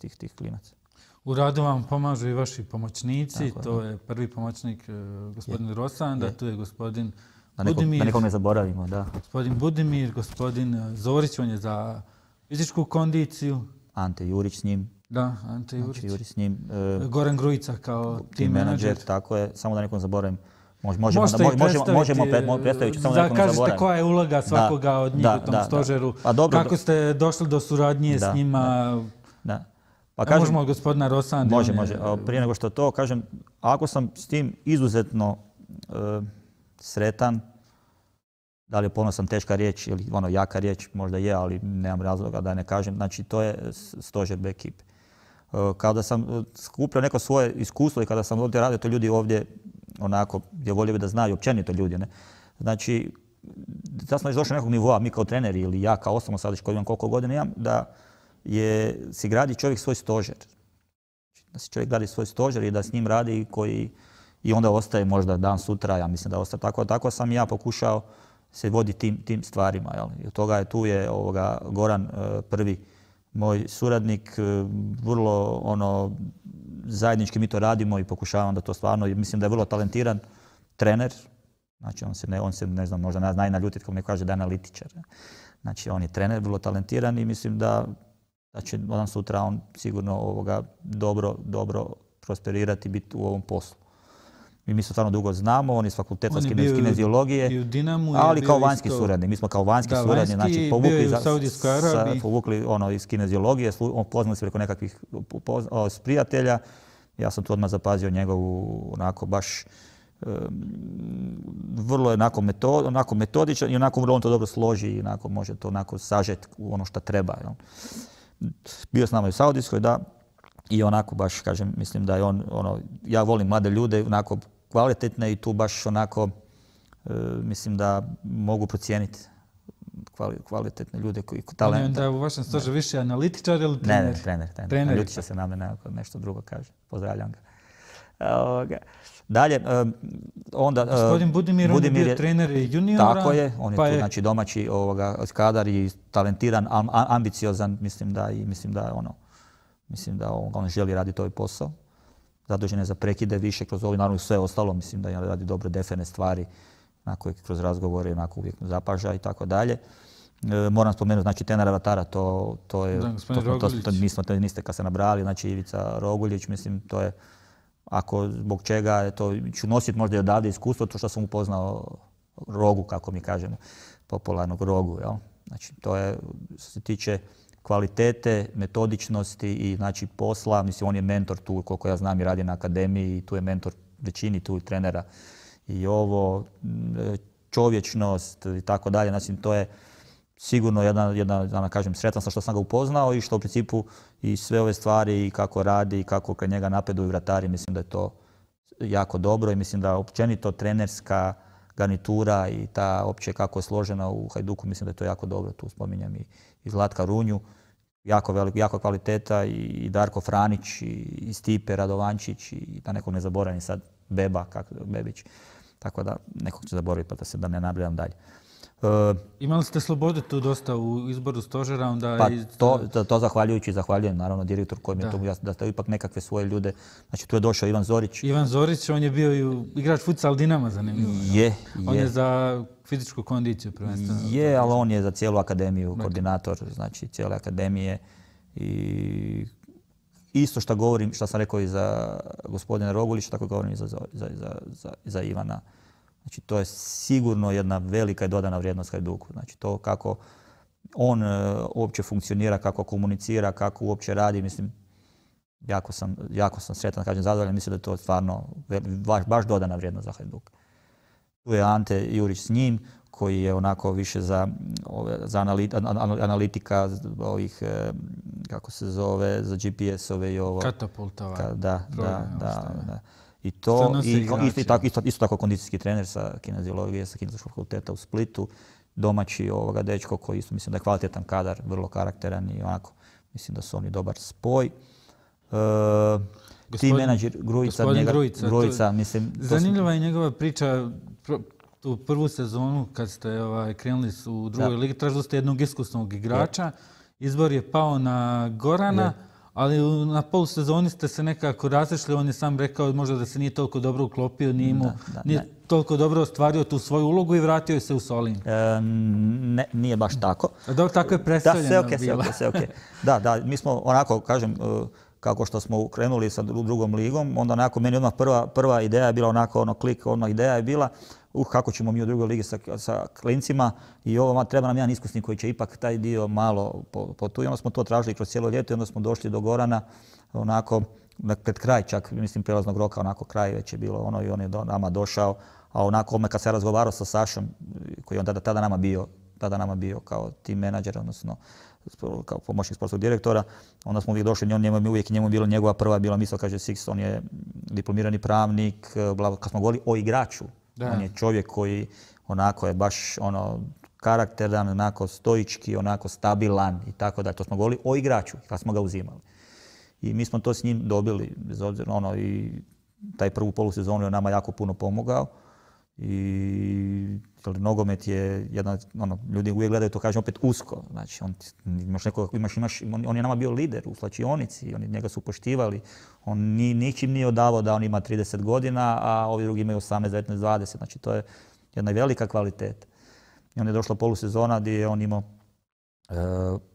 tih, tih klinaca. U radu vam pomažu i vaši pomoćnici, to je prvi pomoćnik e, gospodin je. Rosanda, tu je gospodin da neko, Budimir. Da nekog ne zaboravimo, da. Gospodin Budimir, gospodin e, Zorić, on je za fizičku kondiciju. Ante Jurić s njim. Da, Ante Jurić. Ante Jurić s njim. E, Goran Grujica kao tim menadžer. Tako je, samo da nekom zaboravim. Možemo, možemo, možemo, možemo predstaviti, samo da kažete koja je uloga svakoga od njih u tom stožeru. A pa Kako ste došli do suradnje s njima, da. Pa kažem, možemo od gospodina Rosan. Može, može. E, prije nego što to, kažem, ako sam s tim izuzetno e, sretan, da li je ponosan teška riječ ili ono jaka riječ, možda je, ali nemam razloga da ne kažem. Znači, to je stožer ekipe. E, kada sam skupio neko svoje iskustvo i kada sam ovdje radio, to ljudi ovdje onako, je volio bi da znaju, općenito ljudi, ne? Znači, da smo još došli nekog nivoa, mi kao treneri ili ja kao osobno sad, koji imam koliko godina imam, da je, si gradi čovjek svoj stožer. Znači, da si čovjek gradi svoj stožer i da s njim radi koji i onda ostaje možda dan sutra, ja mislim da ostaje tako. Tako sam ja pokušao se vodi tim, tim stvarima. toga je tu je Goran e, prvi moj suradnik, e, vrlo ono, zajednički mi to radimo i pokušavam da to stvarno, mislim da je vrlo talentiran trener, znači on se ne, on se, ne znam, možda najnaljutit kako mi kaže da je analitičar. Znači on je trener, vrlo talentiran i mislim da da znači, će on sutra on sigurno ovoga dobro, dobro prosperirati biti u ovom poslu. mi se stvarno dugo znamo, on je s fakulteta kineziologije, ali kao vanjski suradnik. suradni. Mi smo kao vanjski da, znači povukli, za, povukli ono, iz kineziologije, poznali se preko nekakvih prijatelja. Ja sam tu odmah zapazio njegovu onako baš vrlo je onako, metodičan i onako vrlo on to dobro složi i onako može to onako sažet u ono što treba bio s nama i u Saudijskoj, da, i onako baš, kažem, mislim da je on, ono, ja volim mlade ljude, onako kvalitetne i tu baš onako, e, mislim da mogu procijeniti kvalitetne ljude koji talenta. da je u vašem stožu više analitičar ili trener? Ne, ne, trener, trener. trener. se na mene nešto drugo kaže. Pozdravljam ga. Dalje, e, onda... E, gospodin Budimir, Budimir on je bio trener juniora. Tako je, on je pa tu znači, domaći ovoga, kadar i talentiran, ambiciozan, mislim da, i mislim da ono, mislim da on, želi raditi ovaj posao. Zadužen je za prekide više kroz ovo, naravno sve ostalo, mislim da je radi dobre defene stvari, onako je kroz razgovore, onako uvijek zapaža i tako dalje. E, moram spomenuti, znači tenara Vatara, to, je... to, to, to, niste kad se nabrali, znači Ivica Roguljić, mislim, to je ako zbog čega to ću nositi možda i odavde iskustvo, to što sam upoznao rogu, kako mi kažemo, popularnog rogu. Jel? Znači, to je, što se tiče kvalitete, metodičnosti i znači, posla, mislim, on je mentor tu, koliko ja znam i radi na akademiji, i tu je mentor većini tu trenera i ovo, e, čovječnost i tako dalje, znači, to je, sigurno jedna, jedna, da kažem, sretan sam što sam ga upoznao i što u principu i sve ove stvari i kako radi i kako kad njega napreduju vratari, mislim da je to jako dobro i mislim da općenito trenerska garnitura i ta opće kako je složena u Hajduku, mislim da je to jako dobro. Tu spominjem i, i Zlatka Runju, jako, jako kvaliteta i Darko Franić i, i Stipe Radovančić i da nekog ne sad Beba, kako Bebić. Tako da nekog ću zaboraviti pa da se da ne nabrijam dalje. E, Imali ste slobodu tu dosta u izboru stožera, onda... Pa i... to, to, to zahvaljujući, zahvaljujem naravno direktor koji mi je to da ste ipak nekakve svoje ljude. Znači tu je došao Ivan Zorić. Ivan Zorić, on je bio igrač futsal Dinama, zanimljivo. Je, je. On je za fizičku kondiciju prvenstveno. Je, ali on je za cijelu akademiju, dakle. koordinator, znači cijele akademije. I isto što govorim, što sam rekao i za gospodina Rogulića, tako govorim i za, za Ivana. Znači, to je sigurno jedna velika i dodana vrijednost Hajduku. Znači, to kako on e, uopće funkcionira, kako komunicira, kako uopće radi, mislim, jako sam, sretan, kažem, zadovoljan, mislim da je to stvarno baš, dodana vrijednost za Hajduk. Tu je Ante Jurić s njim, koji je onako više za, analitika ovih, e, kako se zove, za GPS-ove i ovo. Katapultova. da, da, ono da. I to, isto, tako, isto, isto tako kondicijski trener sa kineziologije, sa fakulteta u Splitu, domaći ovoga dečko koji isto mislim da je kvalitetan kadar, vrlo karakteran i onako, mislim da su oni dobar spoj. E, ti menadžer Grujica, njega, Grujica, mislim... zanimljiva je njegova priča, u prvu sezonu kad ste ovaj, krenuli u drugoj ligi, tražili ste jednog iskusnog igrača, izbor je pao na Gorana, ali na pol sezoni ste se nekako razišli. On je sam rekao možda da se nije toliko dobro uklopio, nije, mm, toliko dobro ostvario tu svoju ulogu i vratio se u Solin. E, nije baš tako. Dobro, tako je predstavljeno. Da, sve okej, sve Da, da, mi smo onako, kažem, e, kako što smo krenuli sa drugom ligom, onda onako meni odmah prva, prva ideja je bila onako ono klik, ono ideja je bila uh, kako ćemo mi u drugoj ligi sa, klincima i ovo treba nam jedan iskusnik koji će ipak taj dio malo potu. onda smo to tražili kroz cijelo ljeto i onda smo došli do Gorana onako pred kraj čak, mislim, prelaznog roka, onako kraj već je bilo ono i on je nama došao. A onako, kad sam razgovarao sa Sašom, koji je onda tada nama bio tada nama bio kao tim menadžer, odnosno kao pomoćnik sportskog direktora. Onda smo uvijek došli, on njemu je uvijek njemu bilo njegova prva bila misla, kaže Six, on je diplomirani pravnik, e, kad smo govorili o igraču, on je čovjek koji onako je baš ono karakteran, onako stoički, onako stabilan i tako da. To smo govorili o igraču kad smo ga uzimali. I mi smo to s njim dobili, bez obzira, ono, i taj prvu polusezonu je nama jako puno pomogao i nogomet je jedna, ono, ljudi uvijek gledaju to, kažem opet usko. Znači, on, imaš nekoga, imaš, imaš, on, je nama bio lider u slačionici, oni njega su poštivali. On ni, ničim nije odavao da on ima 30 godina, a ovi drugi imaju 18, 19, 20. Znači, to je jedna velika kvaliteta. I onda je došla polusezona gdje je on imao e,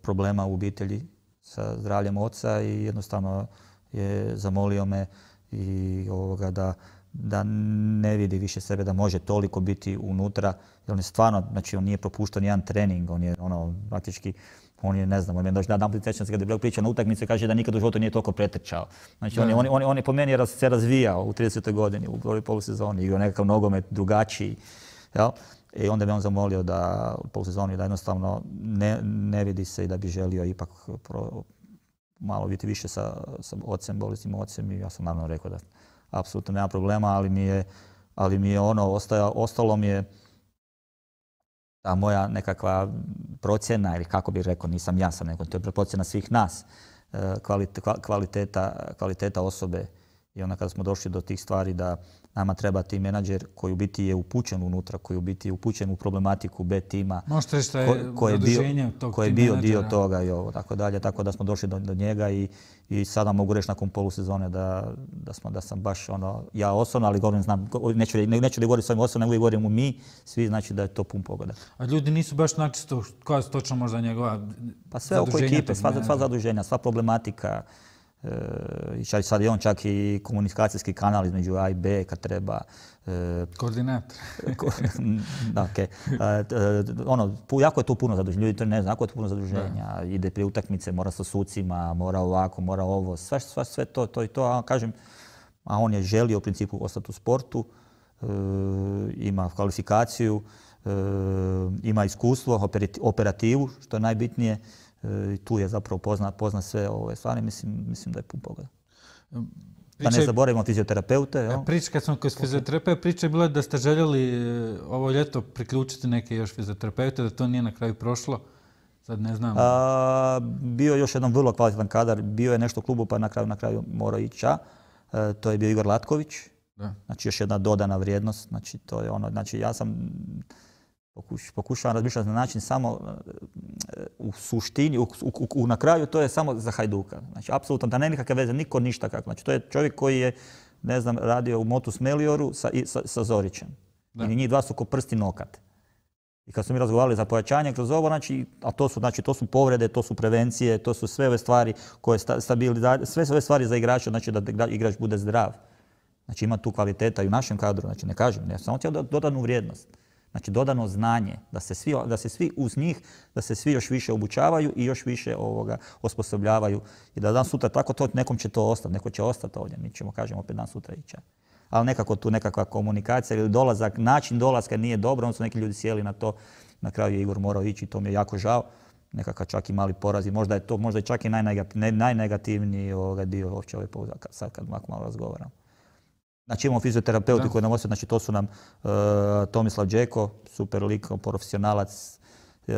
problema u obitelji sa zdravljem oca i jednostavno je zamolio me i ovoga da da ne vidi više sebe da može toliko biti unutra. Jer on je stvarno, znači on nije propuštao nijedan trening, on je ono, praktički, on je, ne znam, on je došao na se kada je pričao na utakmici, kaže da nikad u životu nije toliko pretrčao. Znači, on je, po meni se razvijao u 30. godini, u prvoj polusezoni, igrao nekakav nogomet drugačiji. Jel? I onda me on zamolio da u polusezoni da jednostavno ne, vidi se i da bi želio ipak malo biti više sa, sa ocem, bolesnim ocem i ja sam naravno rekao da apsolutno nema problema, ali mi je, ali mi ono, ostaja, ostalo mi je ta moja nekakva procjena, ili kako bih rekao, nisam ja sam nego to je procjena svih nas, e, kvaliteta, kvaliteta osobe i onda kada smo došli do tih stvari da nama treba tim menadžer koji u biti je upućen unutra, koji u biti je upućen u problematiku B tima, koji je, je bio, je bio dio toga i ovo, tako dalje. Tako da smo došli do, njega i, i sada mogu reći nakon polusezone da, da, smo, da sam baš ono, ja osobno, ali govorim, znam, neću, neću da govorim svojim osobno, nego govorim u mi, svi znači da je to pun pogoda. A ljudi nisu baš načisto, koja je točno možda njegova Pa sve oko ekipe, sva, sva zaduženja, sva problematika, i sad je on čak i komunikacijski kanal između A i B kad treba... Koordinator. da, ono, jako je tu puno zaduženja, ljudi to ne zna, jako je puno zaduženja, ide prije utakmice, mora sa sucima, mora ovako, mora ovo, sve, to, to i to, a kažem, a on je želio u principu ostati u sportu, e, ima kvalifikaciju, e, ima iskustvo, operativu, što je najbitnije, E, i tu je zapravo poznat pozna sve ove stvari, mislim, mislim da je pun pogled. Pa ne zaboravimo fizioterapeute. E, priča, kad sam fizioterapeuta, priča je bila da ste željeli e, ovo ljeto priključiti neke još fizioterapeute, da to nije na kraju prošlo. Sad ne znam. bio je još jedan vrlo kvalitetan kadar. Bio je nešto u klubu, pa na kraju, na kraju morao ići. to je bio Igor Latković. Znači još jedna dodana vrijednost. Znači to je ono, znači ja sam pokušavam razmišljati na način samo u suštini, u, na kraju to je samo za Hajduka. Znači, apsolutno, da ne nikakve veze, niko ništa kako. Znači, to je čovjek koji je, ne znam, radio u Motus Melioru sa, Zorićem. I njih dva su ko prsti nokat. I kad smo mi razgovarali za pojačanje kroz ovo, znači, a to su, znači, to su povrede, to su prevencije, to su sve ove stvari koje sve ove stvari za igrača, znači da, igrač bude zdrav. Znači ima tu kvaliteta i u našem kadru, znači ne kažem, ne samo htio dodanu vrijednost. Znači dodano znanje, da se, svi, da se svi uz njih, da se svi još više obučavaju i još više ovoga osposobljavaju. I da dan sutra tako to, nekom će to ostati, neko će ostati ovdje. Mi ćemo, kažemo, opet dan sutra ići. Ali nekako tu nekakva komunikacija ili dolazak, način dolaska nije dobro, onda su neki ljudi sjeli na to. Na kraju je Igor morao ići i to mi je jako žao. Nekakav čak i mali porazi, i možda je to, možda čak i najnegativniji, ovoga dio uopće ove sad kad malo razgovaramo. Znači imamo fizioterapeuti koji nam ostaju, znači to su nam e, Tomislav Đeko, super lik, profesionalac, e,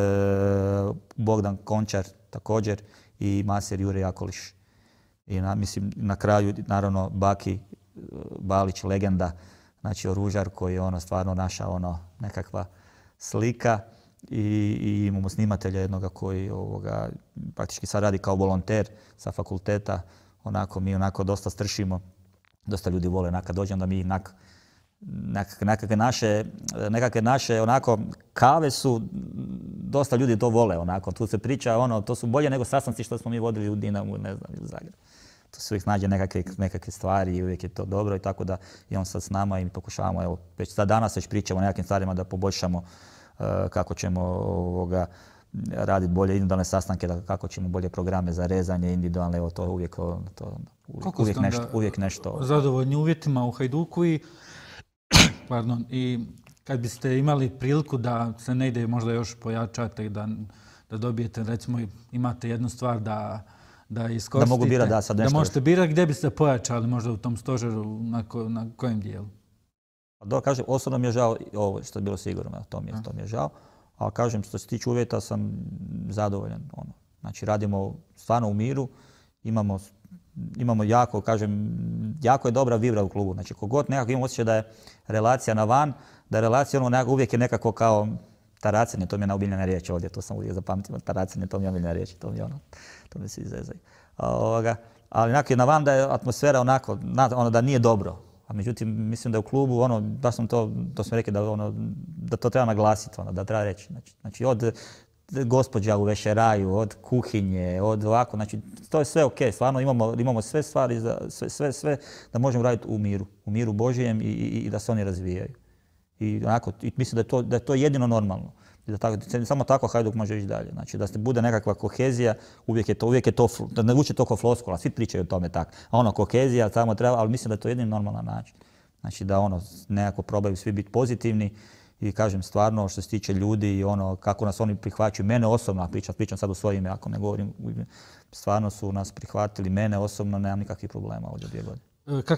Bogdan Končar također i maser Jure Jakoliš. I na, mislim, na kraju naravno Baki e, Balić, legenda, znači oružar koji je ono stvarno naša ono nekakva slika i, imamo snimatelja jednoga koji ovoga, praktički sad radi kao volonter sa fakulteta, onako mi onako dosta stršimo dosta ljudi vole onako dođem da mi nak nekakve naše, nekakve naše onako kave su, dosta ljudi to vole onako, tu se priča ono, to su bolje nego sastanci što smo mi vodili u Dinamu, ne znam, ili u Tu se uvijek nađe nekakve, stvari i uvijek je to dobro i tako da i on sad s nama i pokušavamo, evo, već sad danas već pričamo o nekakvim stvarima da poboljšamo eh, kako ćemo ovoga, raditi bolje individualne sastanke, da kako ćemo bolje programe za rezanje individualne, evo to je uvijek, to, uvijek nešto, Zadovoljni uvjetima u Hajduku i, pardon, i kad biste imali priliku da se ne ide možda još pojačate i da, da dobijete, recimo imate jednu stvar da da iskoristite. Da mogu birati, da sad možete birati gdje biste pojačali možda u tom stožeru, na, kojem dijelu? Da, pa kažem, osobno mi je žao ovo što je bilo sigurno, je, to mi je žao ali kažem, što se tiče uvjeta sam zadovoljan. Ono. Znači, radimo stvarno u miru, imamo, jako, kažem, jako je dobra vibra u klubu. Znači, kogod nekako imam osjećaj da je relacija na van, da je relacija ono, uvijek je nekako kao taracenje, to mi je naobiljena riječ ovdje, to sam uvijek zapamtio, taracenje, to mi je riječ, to mi je ono, to mi se izrezaju. Ali onako je na van da je atmosfera onako, ono da nije dobro, a međutim, mislim da u klubu, ono, baš sam to, to smo rekli, da, ono, da to treba naglasiti, ono, da treba reći. Znači, znači od gospođa u vešeraju, od kuhinje, od ovako, znači to je sve ok, stvarno imamo, imamo sve stvari, za, sve, sve, sve da možemo raditi u miru, u miru Božijem i, i, da se oni razvijaju. I onako, i mislim da to, da je to jedino normalno da tako, samo tako Hajduk može ići dalje. Znači da se bude nekakva kohezija, uvijek je to, uvijek je to, da ne vuče to floskula, svi pričaju o tome tak. A ono kohezija samo treba, ali mislim da je to jedini normalan način. Znači da ono nekako probaju svi biti pozitivni i kažem stvarno što se tiče ljudi i ono kako nas oni prihvaćaju, mene osobno, pričam, pričam sad u svojim, ime, ako ne govorim, stvarno su nas prihvatili, mene osobno, nemam nikakvih problema ovdje dvije godine. E,